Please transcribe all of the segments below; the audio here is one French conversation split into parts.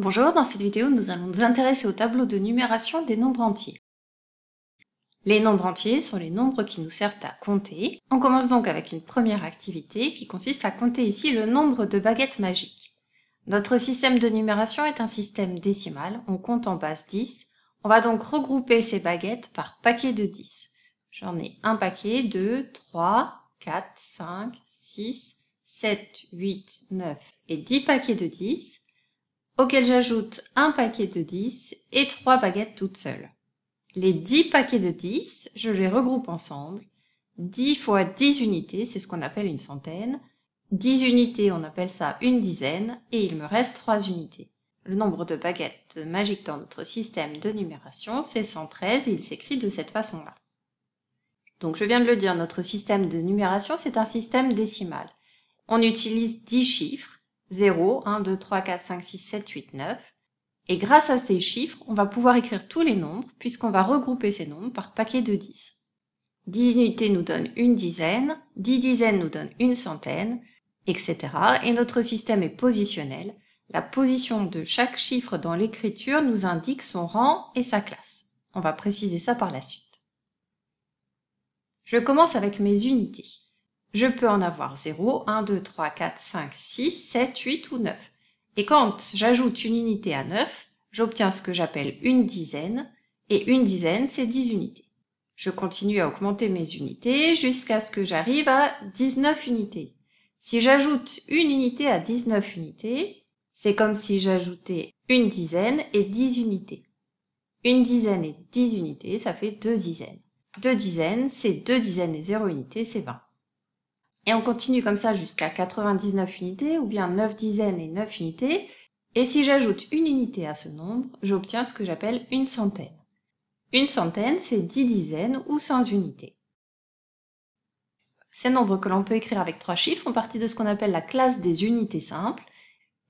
Bonjour, dans cette vidéo, nous allons nous intéresser au tableau de numération des nombres entiers. Les nombres entiers sont les nombres qui nous servent à compter. On commence donc avec une première activité qui consiste à compter ici le nombre de baguettes magiques. Notre système de numération est un système décimal, on compte en base 10. On va donc regrouper ces baguettes par paquets de 10. J'en ai un paquet, 2, 3, 4, 5, 6, 7, 8, 9 et 10 paquets de 10 auquel j'ajoute un paquet de 10 et trois baguettes toutes seules. Les 10 paquets de 10, je les regroupe ensemble. 10 fois 10 unités, c'est ce qu'on appelle une centaine. 10 unités, on appelle ça une dizaine, et il me reste 3 unités. Le nombre de baguettes magiques dans notre système de numération, c'est 113, il s'écrit de cette façon-là. Donc je viens de le dire, notre système de numération, c'est un système décimal. On utilise 10 chiffres, 0, 1, 2, 3, 4, 5, 6, 7, 8, 9. Et grâce à ces chiffres, on va pouvoir écrire tous les nombres puisqu'on va regrouper ces nombres par paquet de 10. 10 unités nous donnent une dizaine, 10 dizaines nous donnent une centaine, etc. Et notre système est positionnel. La position de chaque chiffre dans l'écriture nous indique son rang et sa classe. On va préciser ça par la suite. Je commence avec mes unités. Je peux en avoir 0, 1, 2, 3, 4, 5, 6, 7, 8 ou 9. Et quand j'ajoute une unité à 9, j'obtiens ce que j'appelle une dizaine, et une dizaine, c'est 10 unités. Je continue à augmenter mes unités jusqu'à ce que j'arrive à 19 unités. Si j'ajoute une unité à 19 unités, c'est comme si j'ajoutais une dizaine et 10 unités. Une dizaine et 10 unités, ça fait deux dizaines. Deux dizaines, c'est deux dizaines et 0 unités, c'est 20. Et on continue comme ça jusqu'à 99 unités, ou bien 9 dizaines et 9 unités. Et si j'ajoute une unité à ce nombre, j'obtiens ce que j'appelle une centaine. Une centaine, c'est 10 dizaines ou 100 unités. Ces nombres que l'on peut écrire avec trois chiffres font partie de ce qu'on appelle la classe des unités simples.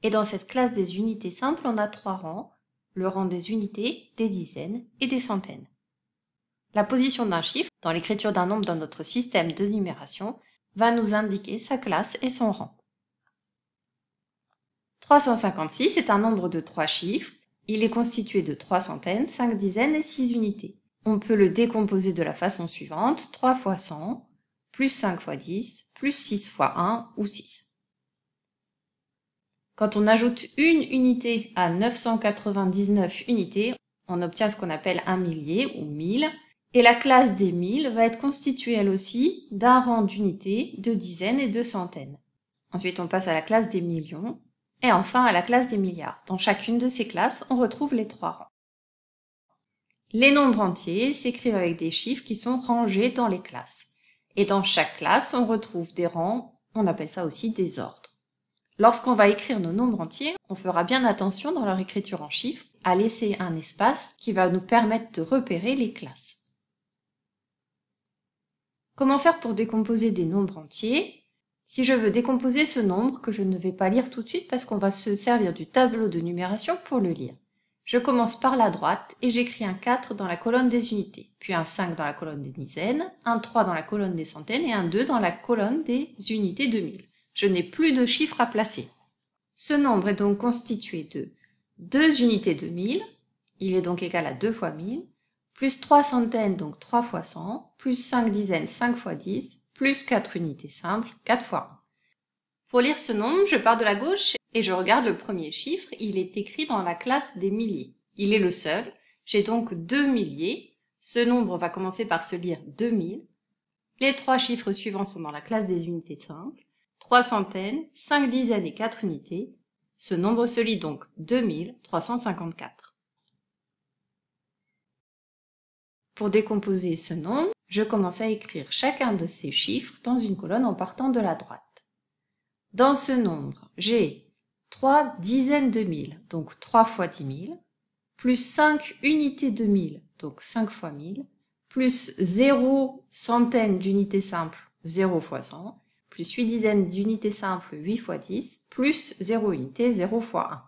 Et dans cette classe des unités simples, on a trois rangs, le rang des unités, des dizaines et des centaines. La position d'un chiffre dans l'écriture d'un nombre dans notre système de numération va nous indiquer sa classe et son rang. 356 est un nombre de trois chiffres. Il est constitué de trois centaines, 5 dizaines et 6 unités. On peut le décomposer de la façon suivante. 3 fois 100, plus 5 x 10, plus 6 fois 1 ou 6. Quand on ajoute une unité à 999 unités, on obtient ce qu'on appelle un millier ou 1000, et la classe des 1000 va être constituée elle aussi d'un rang d'unités, de dizaines et de centaines. Ensuite, on passe à la classe des millions et enfin à la classe des milliards. Dans chacune de ces classes, on retrouve les trois rangs. Les nombres entiers s'écrivent avec des chiffres qui sont rangés dans les classes. Et dans chaque classe, on retrouve des rangs, on appelle ça aussi des ordres. Lorsqu'on va écrire nos nombres entiers, on fera bien attention dans leur écriture en chiffres à laisser un espace qui va nous permettre de repérer les classes. Comment faire pour décomposer des nombres entiers Si je veux décomposer ce nombre, que je ne vais pas lire tout de suite parce qu'on va se servir du tableau de numération pour le lire. Je commence par la droite et j'écris un 4 dans la colonne des unités, puis un 5 dans la colonne des dizaines, un 3 dans la colonne des centaines et un 2 dans la colonne des unités de mille. Je n'ai plus de chiffres à placer. Ce nombre est donc constitué de 2 unités de mille, il est donc égal à 2 fois 1000, plus 3 centaines, donc 3 fois 100, plus 5 dizaines, 5 fois 10, plus 4 unités simples, 4 fois 1. Pour lire ce nombre, je pars de la gauche et je regarde le premier chiffre, il est écrit dans la classe des milliers. Il est le seul, j'ai donc 2 milliers, ce nombre va commencer par se lire 2000, les trois chiffres suivants sont dans la classe des unités simples, 3 centaines, 5 dizaines et 4 unités, ce nombre se lit donc 2354. Pour décomposer ce nombre, je commence à écrire chacun de ces chiffres dans une colonne en partant de la droite. Dans ce nombre, j'ai 3 dizaines de mille, donc 3 fois 10 000, plus 5 unités de mille, donc 5 fois 1000, plus 0 centaines d'unités simples, 0 fois 100, plus 8 dizaines d'unités simples, 8 fois 10, plus 0 unités, 0 fois 1.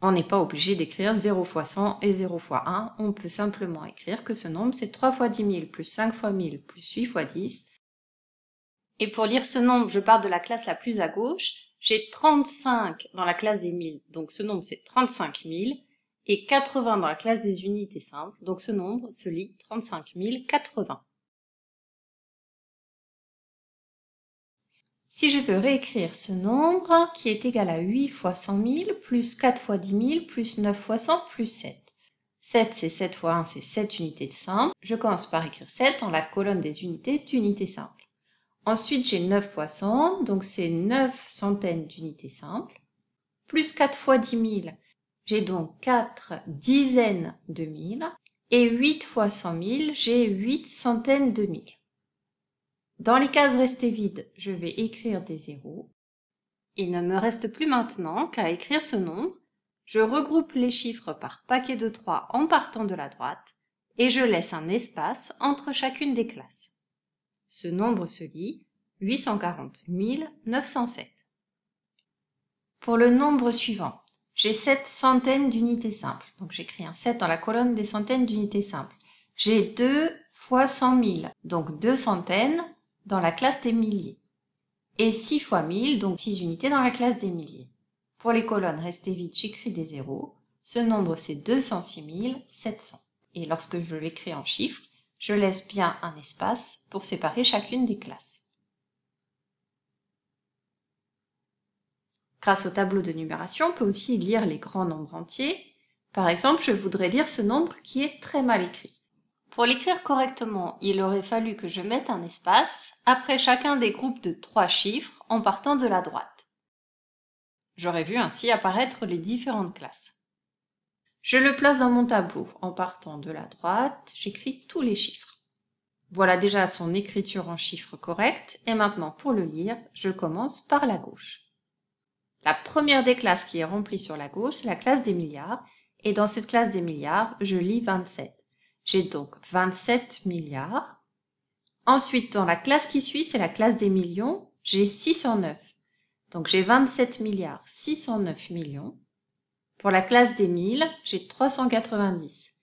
On n'est pas obligé d'écrire 0 x 100 et 0 x 1. On peut simplement écrire que ce nombre, c'est 3 x 10 000 plus 5 x 1000 plus 8 x 10. Et pour lire ce nombre, je pars de la classe la plus à gauche. J'ai 35 dans la classe des 1000, donc ce nombre c'est 35 000. Et 80 dans la classe des unités simples, donc ce nombre se lit 35 080. Si je veux réécrire ce nombre, qui est égal à 8 fois 100 000, plus 4 fois 10 000, plus 9 fois 100, plus 7. 7, c'est 7 fois 1, c'est 7 unités de simple. Je commence par écrire 7 dans la colonne des unités d'unités simples. Ensuite, j'ai 9 fois 100, donc c'est 9 centaines d'unités simples. Plus 4 fois 10 000, j'ai donc 4 dizaines de 1000. Et 8 fois 100 000, j'ai 8 centaines de 1000. Dans les cases restées vides, je vais écrire des zéros. Il ne me reste plus maintenant qu'à écrire ce nombre. Je regroupe les chiffres par paquet de 3 en partant de la droite et je laisse un espace entre chacune des classes. Ce nombre se lit 840 907. Pour le nombre suivant, j'ai 7 centaines d'unités simples. Donc j'écris un 7 dans la colonne des centaines d'unités simples. J'ai 2 fois 100 000, donc 2 centaines dans la classe des milliers et 6 fois 1000, donc 6 unités dans la classe des milliers. Pour les colonnes restées vides, j'écris des zéros. Ce nombre, c'est 206 700. Et lorsque je l'écris en chiffres, je laisse bien un espace pour séparer chacune des classes. Grâce au tableau de numération, on peut aussi lire les grands nombres entiers. Par exemple, je voudrais lire ce nombre qui est très mal écrit. Pour l'écrire correctement, il aurait fallu que je mette un espace après chacun des groupes de trois chiffres en partant de la droite. J'aurais vu ainsi apparaître les différentes classes. Je le place dans mon tableau. En partant de la droite, j'écris tous les chiffres. Voilà déjà son écriture en chiffres corrects et maintenant pour le lire, je commence par la gauche. La première des classes qui est remplie sur la gauche, c'est la classe des milliards et dans cette classe des milliards, je lis 27. J'ai donc 27 milliards. Ensuite, dans la classe qui suit, c'est la classe des millions, j'ai 609. Donc j'ai 27 milliards 609 millions. Pour la classe des 1000, j'ai 390.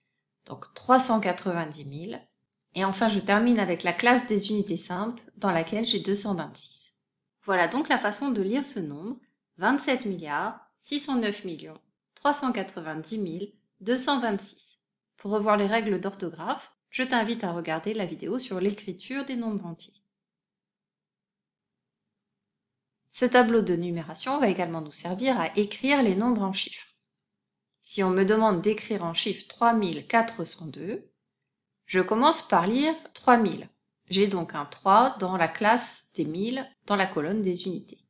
Donc 390 000. Et enfin, je termine avec la classe des unités simples, dans laquelle j'ai 226. Voilà donc la façon de lire ce nombre, 27 milliards 609 millions 390 226. Pour revoir les règles d'orthographe, je t'invite à regarder la vidéo sur l'écriture des nombres entiers. Ce tableau de numération va également nous servir à écrire les nombres en chiffres. Si on me demande d'écrire en chiffres 3402, je commence par lire 3000. J'ai donc un 3 dans la classe des 1000 dans la colonne des unités.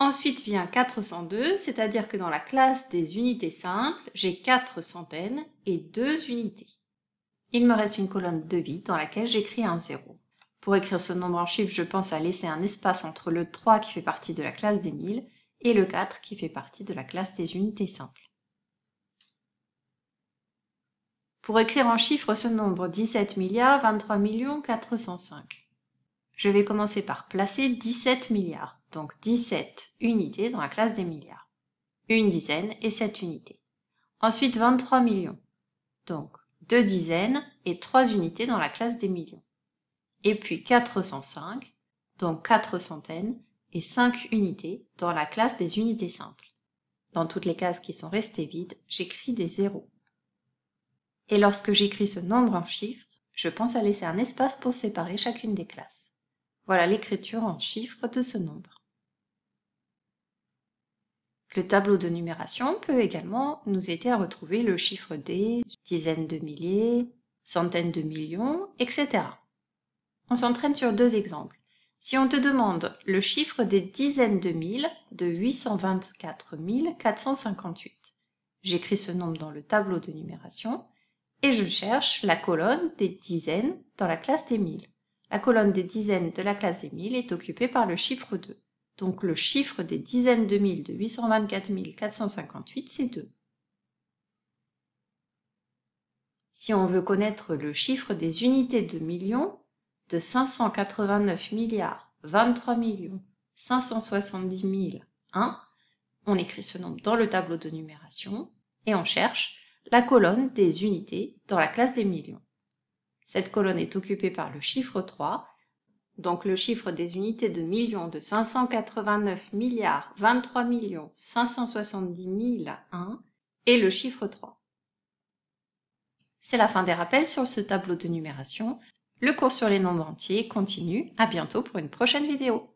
Ensuite vient 402, c'est-à-dire que dans la classe des unités simples, j'ai 4 centaines et 2 unités. Il me reste une colonne de vide dans laquelle j'écris un 0. Pour écrire ce nombre en chiffres, je pense à laisser un espace entre le 3 qui fait partie de la classe des 1000 et le 4 qui fait partie de la classe des unités simples. Pour écrire en chiffres ce nombre 17 milliards 23 millions 405. Je vais commencer par placer 17 milliards, donc 17 unités dans la classe des milliards. Une dizaine et 7 unités. Ensuite 23 millions, donc 2 dizaines et 3 unités dans la classe des millions. Et puis 405, donc 4 centaines et 5 unités dans la classe des unités simples. Dans toutes les cases qui sont restées vides, j'écris des zéros. Et lorsque j'écris ce nombre en chiffres, je pense à laisser un espace pour séparer chacune des classes. Voilà l'écriture en chiffres de ce nombre. Le tableau de numération peut également nous aider à retrouver le chiffre des dizaines de milliers, centaines de millions, etc. On s'entraîne sur deux exemples. Si on te demande le chiffre des dizaines de mille de 824 458, j'écris ce nombre dans le tableau de numération et je cherche la colonne des dizaines dans la classe des milles. La colonne des dizaines de la classe des mille est occupée par le chiffre 2. Donc le chiffre des dizaines de mille de 824 458, c'est 2. Si on veut connaître le chiffre des unités de millions, de 589 milliards 23 570 000 on écrit ce nombre dans le tableau de numération et on cherche la colonne des unités dans la classe des millions. Cette colonne est occupée par le chiffre 3, donc le chiffre des unités de millions de 589 milliards 23 millions 570 1 et le chiffre 3. C'est la fin des rappels sur ce tableau de numération. Le cours sur les nombres entiers continue. À bientôt pour une prochaine vidéo.